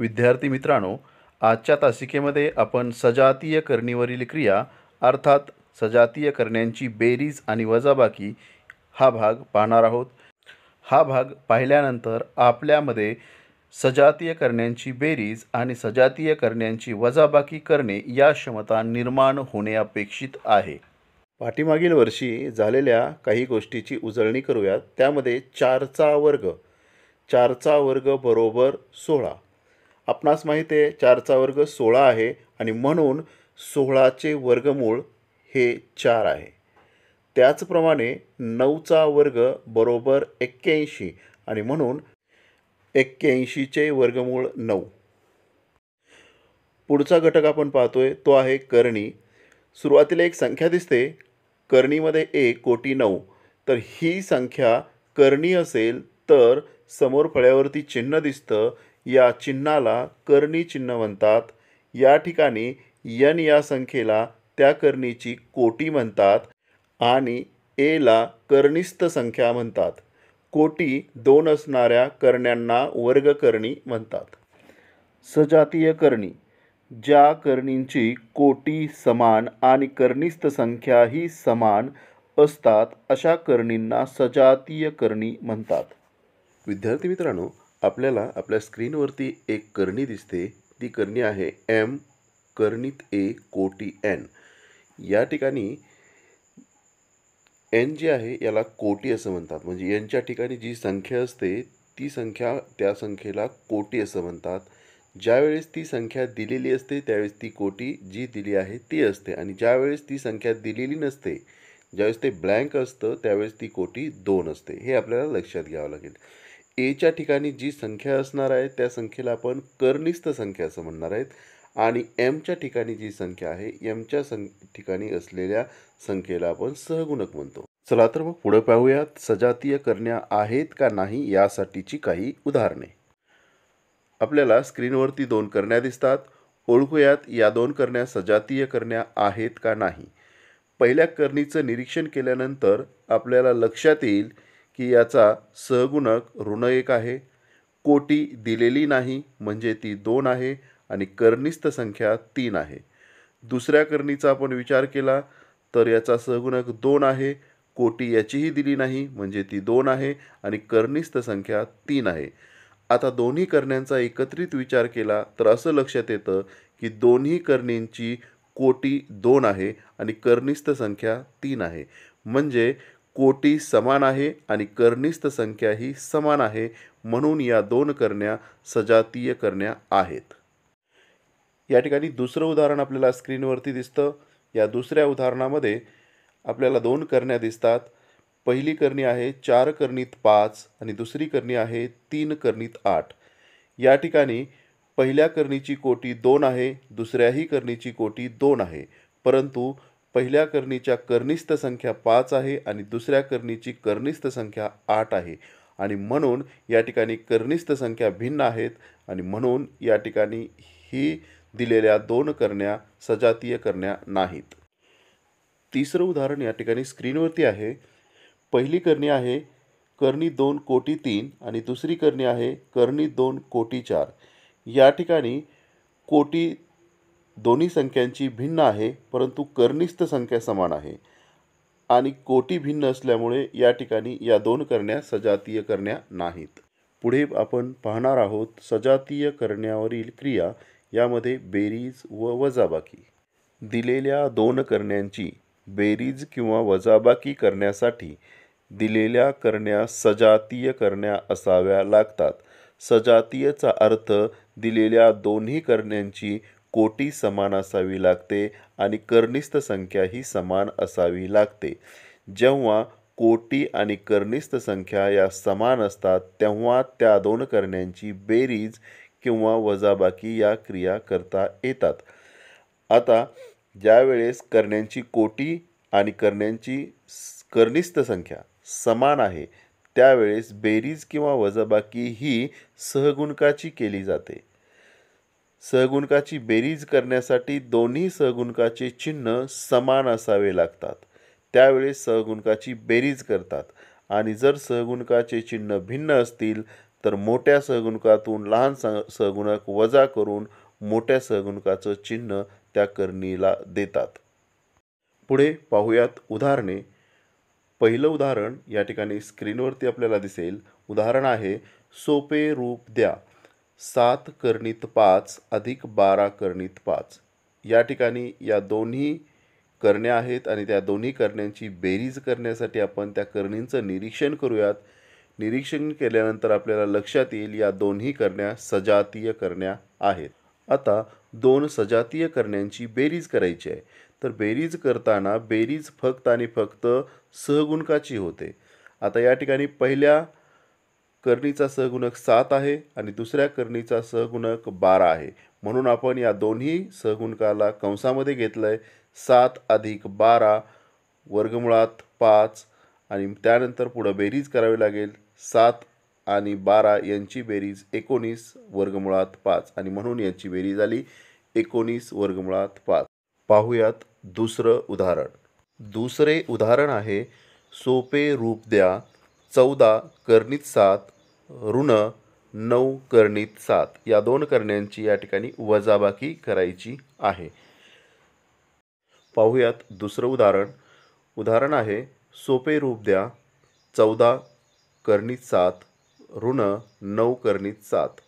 विद्यार्थी मित्रांनो आजच्या तासिकेमध्ये आपण सजातीय करणीवरील क्रिया अर्थात सजातीय करण्यांची बेरीज आणि वजाबाकी हा भाग पाहणार आहोत हा भाग पाहिल्यानंतर आपल्यामध्ये सजातीय करण्यांची बेरीज आणि सजातीय करण्यांची वजाबाकी करणे या क्षमता निर्माण होणे अपेक्षित आहे पाठीमागील वर्षी झालेल्या काही गोष्टीची उजळणी करूयात त्यामध्ये चारचा वर्ग चारचा वर्ग बरोबर सोळा आपणास माहीत आहे चारचा वर्ग सोळा आहे आणि म्हणून सोळाचे वर्गमूळ हे चार आहे त्याचप्रमाणे नऊचा वर्ग बरोबर एक्क्याऐंशी आणि म्हणून एक्क्याऐंशीचे वर्गमूळ नऊ पुढचा घटक आपण पाहतोय तो आहे करणी सुरुवातीला एक संख्या दिसते करणीमध्ये एक कोटी नऊ तर ही संख्या करणी असेल तर समोर फळ्यावरती चिन्ह दिसतं या चिन्हाला करणी चिन्ह म्हणतात या ठिकाणी यन या संख्येला त्या करणीची कोटी म्हणतात आणि एला करणीस्थ संख्या म्हणतात कोटी दोन असणाऱ्या करण्यांना वर्गकर्णी म्हणतात सजातीय करणी ज्या करणींची कोटी समान आणि करणीस्थ संख्याही समान असतात अशा करणींना सजातीय करणी म्हणतात विद्यार्थी मित्रांनो आपल्याला आपल्या स्क्रीनवरती एक करणी दिसते ती करणी आहे एम करणीत ए कोटी एन या ठिकाणी एन जी आहे याला कोटी असं म्हणतात म्हणजे यांच्या ठिकाणी जी संख्या असते ती संख्या त्या संख्येला कोटी असं म्हणतात ज्यावेळेस ती संख्या दिलेली असते त्यावेळेस ती कोटी जी दिली आहे ती असते आणि ज्यावेळेस ती संख्या दिलेली नसते ज्यावेळेस ते ब्लँक असतं त्यावेळेस ती कोटी दोन असते हे आपल्याला लक्षात घ्यावं लागेल एच्या ठिकाणी जी संख्या असणार आहे त्या संख्येला आपण कर्निस्त संख्या असं म्हणणार आहेत आणि एमच्या ठिकाणी जी संख्या आहे एमच्या सं ठिकाणी असलेल्या संख्येला आपण सहगुणक म्हणतो चला तर मग पुढे पाहूयात सजातीय करण्या आहेत का नाही यासाठीची काही उदाहरणे आपल्याला स्क्रीनवरती दोन करण्या दिसतात ओळखूयात या दोन करण्या सजातीय करण्या आहेत का नाही पहिल्या करणीचं निरीक्षण केल्यानंतर आपल्याला लक्षात येईल की याचा सहगुणक ऋण एक आहे कोटी दिलेली नाही म्हणजे ती दोन आहे आणि कर्णिस्त संख्या तीन आहे दुसऱ्या करणीचा आपण विचार केला तर याचा सहगुणक दोन आहे कोटी याचीही दिली नाही म्हणजे ती दोन आहे आणि कर्णिस्त संख्या तीन आहे आता दोन्ही करण्यांचा एकत्रित विचार केला तर असं लक्षात येतं की दोन्ही करणींची कोटी दोन आहे आणि कर्णिस्त संख्या तीन आहे म्हणजे कोटी समान आहे आणि कर्णिस्त संख्या ही समान आहे म्हणून या दोन करण्या सजातीय करण्या आहेत या ठिकाणी दुसरं उदाहरण आपल्याला स्क्रीनवरती दिसतं या दुसऱ्या उदाहरणामध्ये आपल्याला दोन करण्या दिसतात पहिली करणी आहे चार करणीत पाच आणि दुसरी करणी आहे तीन करणीत आठ या ठिकाणी पहिल्या करणीची कोटी दोन आहे दुसऱ्याही करणीची कोटी दोन आहे परंतु पहिल्या करणीच्या कर्णिस्त संख्या पाच आहे आणि दुसऱ्या करणीची कर्णिस्त संख्या आठ आहे आणि म्हणून या ठिकाणी कर्णिस्त संख्या भिन्न आहेत आणि म्हणून या ठिकाणी ही दिलेल्या दोन करण्या सजातीय करण्या नाहीत तिसरं उदाहरण या ठिकाणी स्क्रीनवरती आहे पहिली करणी आहे करणी दोन कोटी तीन आणि दुसरी करणी आहे करणी दोन कोटी चार या ठिकाणी कोटी दोन्ही संख्यांची भिन्न आहे परंतु कर्णिस्त संख्या समान आहे आणि कोटी भिन्न असल्यामुळे या ठिकाणी या दोन करण्या सजातीय करण्या नाहीत पुढे आपण पाहणार आहोत सजातीय करण्यावरील क्रिया यामध्ये बेरीज व वजाबाकी दिलेल्या दोन करण्यांची बेरीज किंवा वजाबाकी करण्यासाठी दिलेल्या करण्या सजातीय करण्या असाव्या लागतात सजातीयचा अर्थ दिलेल्या दोन्ही करण्यांची कोटी समान असावी लागते आणि कर्णिस्त संख्या ही समान असावी लागते जेव्हा कोटी आणि कर्णिस्त संख्या या समान असतात तेव्हा त्या दोन करण्यांची बेरीज किंवा वजाबाकी या क्रिया करता येतात आता ज्यावेळेस करण्यांची कोटी आणि करण्यांची कर्णिस्त संख्या समान आहे त्यावेळेस बेरीज किंवा वजाबाकी ही सहगुणकाची केली जाते सहगुणकाची बेरीज करण्यासाठी दोन्ही सहगुणकाचे चिन्ह समान असावे लागतात त्यावेळेस सहगुणकाची बेरीज करतात आणि जर सहगुणकाचे चिन्ह भिन्न असतील तर मोठ्या सहगुणकातून लहान सहगुणक वजा करून मोठ्या सहगुणकाचं चिन्ह त्या करणीला देतात पुढे पाहूयात उदाहरणे पहिलं उदाहरण या ठिकाणी स्क्रीनवरती आपल्याला दिसेल उदाहरण आहे सोपे रूप द्या सात कर्णित पाच अधिक बारा करणित पाच या ठिकाणी या दोन्ही करण्या आहेत आणि त्या दोन्ही करण्यांची बेरीज करण्यासाठी आपण त्या करणींचं निरीक्षण करूयात निरीक्षण केल्यानंतर आपल्याला लक्षात येईल या दोन्ही करण्या सजातीय करण्या आहेत आता दोन सजातीय करण्यांची बेरीज करायची आहे तर बेरीज करताना बेरीज फक्त आणि फक्त सहगुणकाची होते आता या ठिकाणी पहिल्या करणीचा सहगुणक सात आहे आणि दुसऱ्या करणीचा सहगुणक बारा आहे म्हणून आपण या दोन्ही सहगुणकाला कंसामध्ये घेतलं आहे सात अधिक बारा वर्गमुळात पाच आणि त्यानंतर पुढं बेरीज करावी लागेल सात आणि बारा यांची बेरीज एकोणीस वर्गमुळात पाच आणि म्हणून यांची बेरीज आली एकोणीस वर्गमुळात पाच पाहूयात दुसरं उदाहरण दुसरे उदाहरण आहे सोपे रूप द्या चौदा करणित सात ऋण नऊ करणित सात या दोन करण्यांची या ठिकाणी वजाबाकी करायची आहे पाहूयात दुसरं उदाहरण उदाहरण आहे सोपे रूप द्या चौदा करणीत सात ऋण नऊ करणित सात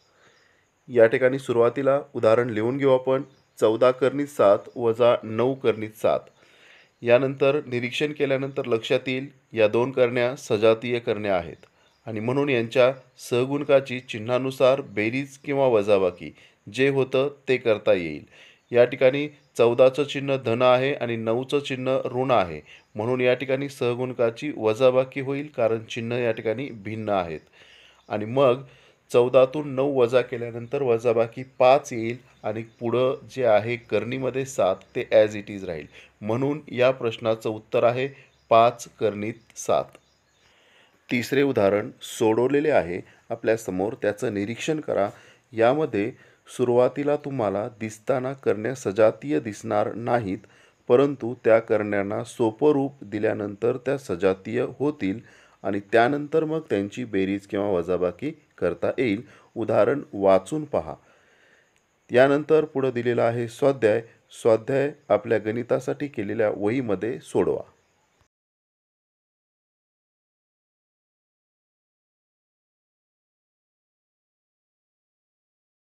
या ठिकाणी सुरुवातीला उदाहरण लिहून घेऊ आपण चौदा करणीत सात वजा नऊ करणित सात यानंतर निरीक्षण केल्यानंतर लक्षात येईल या दोन करण्या सजातीय करण्या आहेत आणि म्हणून यांच्या सहगुणकाची चिन्हानुसार बेरीज किंवा वजाबाकी जे होतं ते करता येईल या ठिकाणी चौदाचं चिन्ह धन आहे आणि नऊचं चिन्ह ऋण आहे म्हणून या ठिकाणी सहगुणकाची वजाबाकी होईल कारण चिन्ह या ठिकाणी भिन्न आहेत आणि मग चौदातून नऊ वजा केल्यानंतर वजाबाकी पाच येईल आणि पुढं जे आहे करणीमध्ये सात ते ॲज इट इज राहील म्हणून या प्रश्नाचं उत्तर आहे पाच करणीत सात तिसरे उदाहरण सोडवलेले आहे आपल्यासमोर त्याचं निरीक्षण करा यामध्ये सुरुवातीला तुम्हाला दिसताना करण्या सजातीय दिसणार नाहीत परंतु त्या करण्यांना सोपं रूप दिल्यानंतर त्या सजातीय होतील आणि त्यानंतर मग त्यांची बेरीज किंवा वजाबाकी करता येईल उदाहरण वाचून पहा यानंतर पुढं दिलेला आहे स्वाध्याय स्वाध्याय आपल्या गणितासाठी केलेल्या वहीमध्ये सोडवा